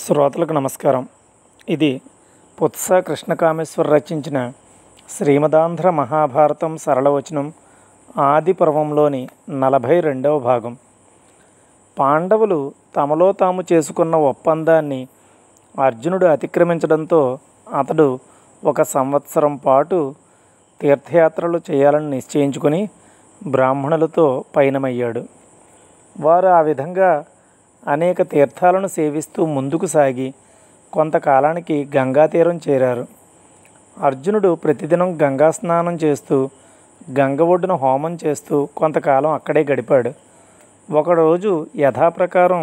శ్రోతలకు నమస్కారం ఇది పుత్స కృష్ణకామేశ్వర్ రచించిన శ్రీమదాంధ్ర మహాభారతం సరళవచనం ఆది పర్వంలోని నలభై రెండవ భాగం పాండవులు తమలో తాము చేసుకున్న ఒప్పందాన్ని అర్జునుడు అతిక్రమించడంతో అతడు ఒక సంవత్సరం పాటు తీర్థయాత్రలు చేయాలని నిశ్చయించుకుని బ్రాహ్మణులతో పయనమయ్యాడు వారు ఆ విధంగా అనేక తీర్థాలను సేవిస్తూ ముందుకు సాగి కొంతకాలానికి గంగా తీరం చేరారు అర్జునుడు ప్రతిదినం గంగా స్నానం చేస్తూ గంగ ఒడ్డున హోమం చేస్తూ కొంతకాలం అక్కడే గడిపాడు ఒకరోజు యథాప్రకారం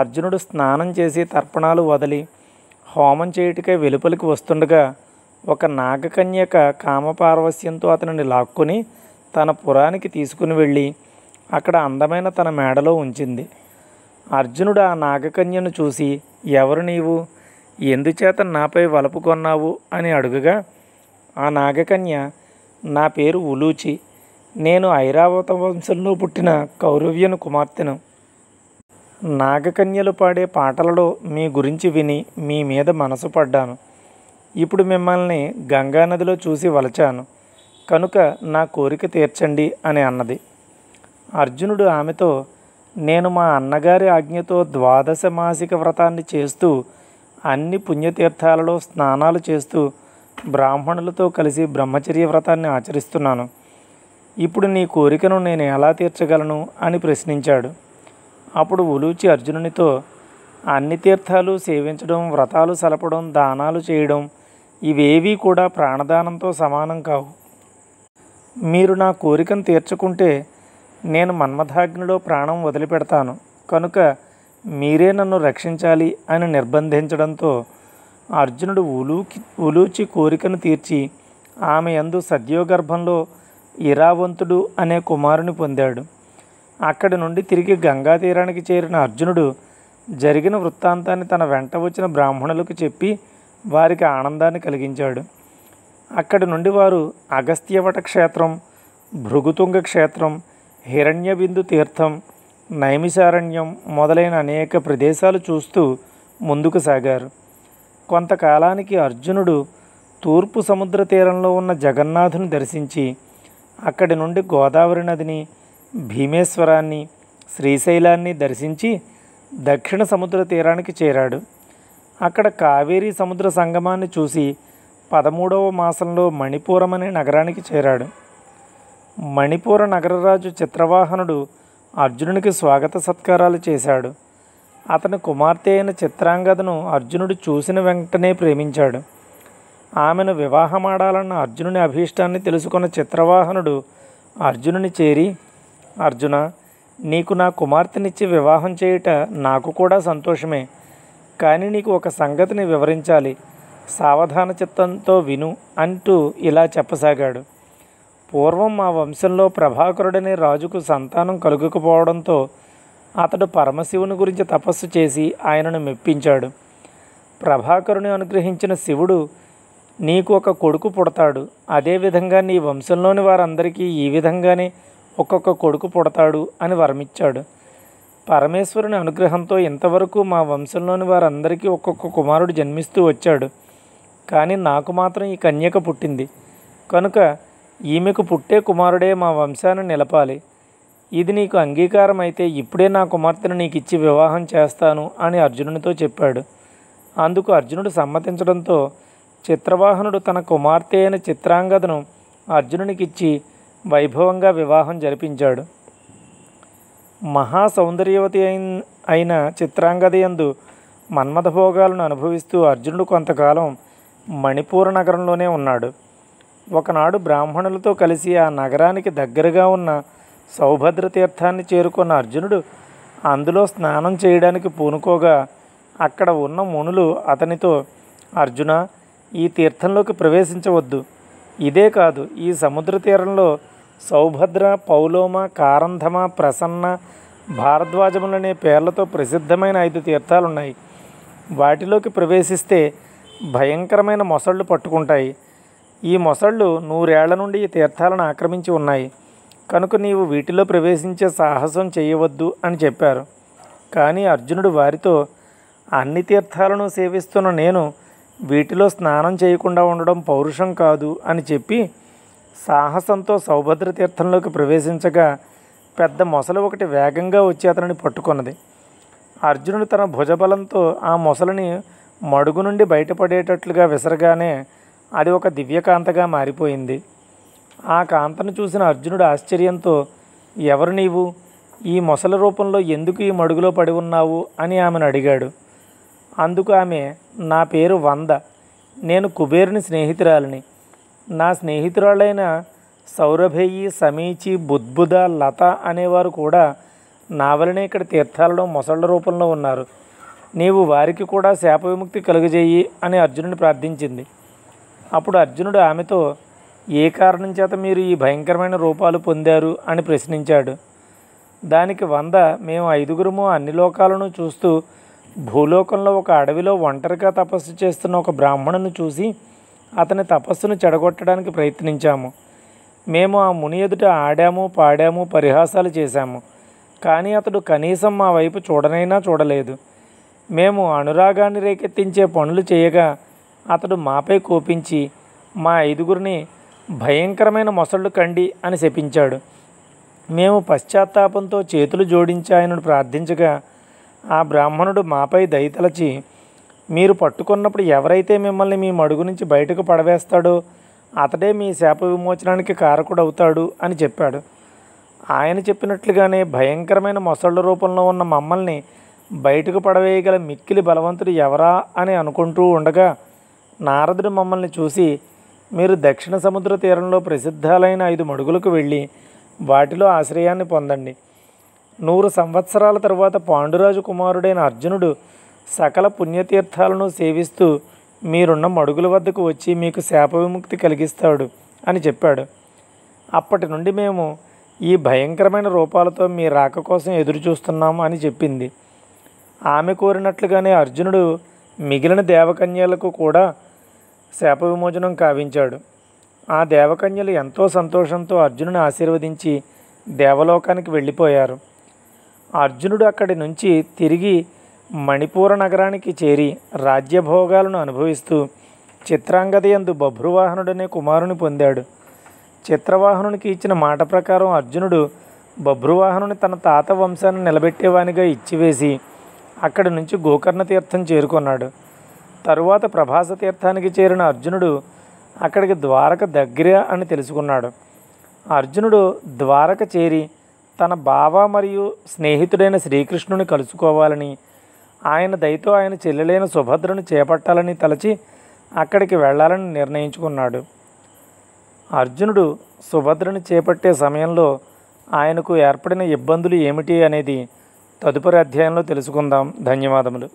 అర్జునుడు స్నానం చేసి తర్పణాలు వదిలి హోమం చేయుటికై వెలుపలికి వస్తుండగా ఒక నాగకన్యక కామపార్వస్యంతో అతనిని లాక్కుని తన పురానికి తీసుకుని వెళ్ళి అక్కడ అందమైన తన మేడలో ఉంచింది అర్జునుడు ఆ నాగకన్యను చూసి ఎవరు నీవు ఎందుచేత నాపై వలపు కొన్నావు అని అడుగగా ఆ నాగకన్య నా పేరు ఉలూచి నేను ఐరావత వంశంలో పుట్టిన కౌరవ్యను కుమార్తెను నాగకన్యలు పాడే పాటలలో మీ గురించి విని మీ మీద మనసు పడ్డాను ఇప్పుడు మిమ్మల్ని గంగానదిలో చూసి వలచాను కనుక నా కోరిక తీర్చండి అని అన్నది అర్జునుడు ఆమెతో నేను మా అన్నగారి ఆజ్ఞతో ద్వాదశ మాసిక వ్రతాన్ని చేస్తూ అన్ని పుణ్యతీర్థాలలో స్నానాలు చేస్తూ బ్రాహ్మణులతో కలిసి బ్రహ్మచర్య వ్రతాన్ని ఆచరిస్తున్నాను ఇప్పుడు నీ కోరికను నేను ఎలా తీర్చగలను అని ప్రశ్నించాడు అప్పుడు ఉలూచి అర్జునునితో అన్ని తీర్థాలు సేవించడం వ్రతాలు సలపడం దానాలు చేయడం ఇవేవీ కూడా ప్రాణదానంతో సమానం కావు మీరు నా కోరికను తీర్చకుంటే నేను మన్మథాగ్నిలో ప్రాణం వదిలిపెడతాను కనుక మీరే నన్ను రక్షించాలి అని నిర్బంధించడంతో అర్జునుడు ఉలూకి ఉలూచి కోరికను తీర్చి ఆమె యందు సద్యోగర్భంలో ఇరావంతుడు అనే కుమారుని పొందాడు అక్కడి నుండి తిరిగి గంగా తీరానికి చేరిన అర్జునుడు జరిగిన వృత్తాంతాన్ని తన వెంట వచ్చిన బ్రాహ్మణులకు చెప్పి వారికి ఆనందాన్ని కలిగించాడు అక్కడి నుండి వారు అగస్త్యవట క్షేత్రం భృగుతుంగ క్షేత్రం హిరణ్యబిందు తీర్థం నైమిశారణ్యం మొదలైన అనేక ప్రదేశాలు చూస్తూ ముందుకు సాగారు కొంతకాలానికి అర్జునుడు తూర్పు సముద్ర తీరంలో ఉన్న జగన్నాథుని దర్శించి అక్కడి నుండి గోదావరి నదిని భీమేశ్వరాన్ని శ్రీశైలాన్ని దర్శించి దక్షిణ సముద్ర తీరానికి చేరాడు అక్కడ కావేరీ సముద్ర సంగమాన్ని చూసి పదమూడవ మాసంలో మణిపురం అనే నగరానికి చేరాడు మణిపూర నగరరాజు చిత్రవాహనుడు అర్జునునికి స్వాగత సత్కారాలు చేశాడు అతని కుమార్తె అయిన చిత్రాంగదను అర్జునుడు చూసిన వెంటనే ప్రేమించాడు ఆమెను వివాహమాడాలన్న అర్జునుని అభీష్టాన్ని తెలుసుకున్న చిత్రవాహనుడు అర్జునుని చేరి అర్జున నీకు నా కుమార్తెనిచ్చి వివాహం చేయుట నాకు కూడా సంతోషమే కానీ నీకు ఒక సంగతిని వివరించాలి సావధాన చిత్తంతో విను అంటూ ఇలా చెప్పసాగాడు పూర్వం మా వంశంలో ప్రభాకరుడనే రాజుకు సంతానం కలుగకపోవడంతో అతడు పరమశివుని గురించి తపస్సు చేసి ఆయనను మెప్పించాడు ప్రభాకరుని అనుగ్రహించిన శివుడు నీకు ఒక కొడుకు పుడతాడు అదేవిధంగా నీ వంశంలోని వారందరికీ ఈ విధంగానే ఒక్కొక్క కొడుకు పుడతాడు అని వరమిచ్చాడు పరమేశ్వరుని అనుగ్రహంతో ఇంతవరకు మా వంశంలోని వారందరికీ ఒక్కొక్క కుమారుడు జన్మిస్తూ వచ్చాడు కానీ నాకు మాత్రం ఈ కన్యక పుట్టింది కనుక ఈమెకు పుట్టే కుమారుడే మా వంశాన్ని నిలపాలి ఇది నీకు అంగీకారం అయితే ఇప్పుడే నా కుమార్తెను నీకు ఇచ్చి వివాహం చేస్తాను అని అర్జునునితో చెప్పాడు అందుకు అర్జునుడు సమ్మతించడంతో చిత్రవాహనుడు తన కుమార్తె అయిన చిత్రాంగదను అర్జునునికిచ్చి వైభవంగా వివాహం జరిపించాడు మహా సౌందర్యవతి అయిన చిత్రాంగది ఎందు మన్మథభోగాలను అనుభవిస్తూ అర్జునుడు కొంతకాలం మణిపూర్ నగరంలోనే ఉన్నాడు ఒకనాడు బ్రాహ్మణులతో కలిసి ఆ నగరానికి దగ్గరగా ఉన్న సౌభద్ర తీర్థాన్ని చేరుకున్న అర్జునుడు అందులో స్నానం చేయడానికి పూనుకోగా అక్కడ ఉన్న మునులు అతనితో అర్జున ఈ తీర్థంలోకి ప్రవేశించవద్దు ఇదే కాదు ఈ సముద్ర తీరంలో సౌభద్ర పౌలోమ కారంధమ ప్రసన్న భారద్వాజములనే పేర్లతో ప్రసిద్ధమైన ఐదు తీర్థాలున్నాయి వాటిలోకి ప్రవేశిస్తే భయంకరమైన మొసళ్ళు పట్టుకుంటాయి ఈ మొసళ్ళు నూరేళ్ల నుండి ఈ తీర్థాలను ఆక్రమించి ఉన్నాయి కనుక నీవు వీటిలో ప్రవేశించే సాహసం చేయవద్దు అని చెప్పారు కానీ అర్జునుడు వారితో అన్ని తీర్థాలను సేవిస్తున్న నేను వీటిలో స్నానం చేయకుండా ఉండడం పౌరుషం కాదు అని చెప్పి సాహసంతో సౌభద్ర తీర్థంలోకి ప్రవేశించగా పెద్ద మొసలు ఒకటి వేగంగా వచ్చి అతనిని పట్టుకున్నది అర్జునుడు తన భుజబలంతో ఆ మొసలిని మడుగు నుండి బయటపడేటట్లుగా విసరగానే అది ఒక దివ్యకాంతగా మారిపోయింది ఆ కాంతను చూసిన అర్జునుడు ఆశ్చర్యంతో ఎవరు నీవు ఈ మొసలి రూపంలో ఎందుకు ఈ మడుగులో పడి ఉన్నావు అని ఆమెను అడిగాడు అందుకు ఆమె నా పేరు వంద నేను కుబేరుని స్నేహితురాలిని నా స్నేహితురాలైన సౌరభేయి సమీచి బుద్బుద లత అనేవారు కూడా వలనే ఇక్కడ తీర్థాలలో మొసళ్ళ రూపంలో ఉన్నారు నీవు వారికి కూడా శాప విముక్తి కలుగజేయి అని అర్జునుని ప్రార్థించింది అప్పుడు అర్జునుడు ఆమెతో ఏ కారణం చేత మీరు ఈ భయంకరమైన రూపాలు పొందారు అని ప్రశ్నించాడు దానికి వంద మేము ఐదుగురుము అన్ని లోకాలను చూస్తూ భూలోకంలో ఒక అడవిలో ఒంటరిగా తపస్సు చేస్తున్న ఒక బ్రాహ్మణుని చూసి అతని తపస్సును చెడగొట్టడానికి ప్రయత్నించాము మేము ఆ ముని ఎదుట ఆడాము పాడాము పరిహాసాలు చేశాము కానీ అతడు కనీసం మా వైపు చూడనైనా చూడలేదు మేము అనురాగాన్ని రేకెత్తించే పనులు చేయగా అతడు మాపై కోపించి మా ఐదుగురిని భయంకరమైన మొసళ్ళు కండి అని శపించాడు మేము పశ్చాత్తాపంతో చేతులు జోడించి ఆయనను ప్రార్థించగా ఆ బ్రాహ్మణుడు మాపై దయతలచి మీరు పట్టుకున్నప్పుడు ఎవరైతే మిమ్మల్ని మీ మడుగు నుంచి బయటకు పడవేస్తాడో అతడే మీ శాప విమోచనానికి కారకుడవుతాడు అని చెప్పాడు ఆయన చెప్పినట్లుగానే భయంకరమైన మొసళ్ళ రూపంలో ఉన్న మమ్మల్ని బయటకు పడవేయగల మిక్కిలి బలవంతుడు ఎవరా అని అనుకుంటూ ఉండగా నారదుడు మమ్మల్ని చూసి మీరు దక్షిణ సముద్ర తీరంలో ప్రసిద్ధాలైన ఐదు మడుగులకు వెళ్ళి వాటిలో ఆశ్రయాన్ని పొందండి నూరు సంవత్సరాల తర్వాత పాండురాజు కుమారుడైన అర్జునుడు సకల పుణ్యతీర్థాలను సేవిస్తూ మీరున్న మడుగుల వద్దకు వచ్చి మీకు శాప విముక్తి కలిగిస్తాడు అని చెప్పాడు అప్పటి నుండి మేము ఈ భయంకరమైన రూపాలతో మీ రాక కోసం ఎదురుచూస్తున్నాము అని చెప్పింది ఆమె కోరినట్లుగానే అర్జునుడు మిగిలిన దేవకన్యలకు కూడా శాప విమోచనం కావించాడు ఆ దేవకన్యలు ఎంతో సంతోషంతో అర్జునుని ఆశీర్వదించి దేవలోకానికి వెళ్ళిపోయారు అర్జునుడు అక్కడి నుంచి తిరిగి మణిపూర నగరానికి చేరి రాజ్యభోగాలను అనుభవిస్తూ చిత్రాంగదయందు బభ్రువాహనుడనే కుమారుని పొందాడు చిత్రవాహనునికి ఇచ్చిన మాట ప్రకారం అర్జునుడు బభ్రువాహనుని తన తాత వంశాన్ని నిలబెట్టేవానిగా ఇచ్చివేసి అక్కడి నుంచి గోకర్ణ తీర్థం చేరుకున్నాడు తరువాత ప్రభాస తీర్థానికి చేరిన అర్జునుడు అక్కడికి ద్వారక దగ్గర అని తెలుసుకున్నాడు అర్జునుడు ద్వారక చేరి తన బావ మరియు స్నేహితుడైన శ్రీకృష్ణుని కలుసుకోవాలని ఆయన దయతో ఆయన చెల్లెలైన సుభద్రను చేపట్టాలని తలచి అక్కడికి వెళ్ళాలని నిర్ణయించుకున్నాడు అర్జునుడు సుభద్రను చేపట్టే సమయంలో ఆయనకు ఏర్పడిన ఇబ్బందులు ఏమిటి అనేది తదుపరి అధ్యాయంలో తెలుసుకుందాం ధన్యవాదములు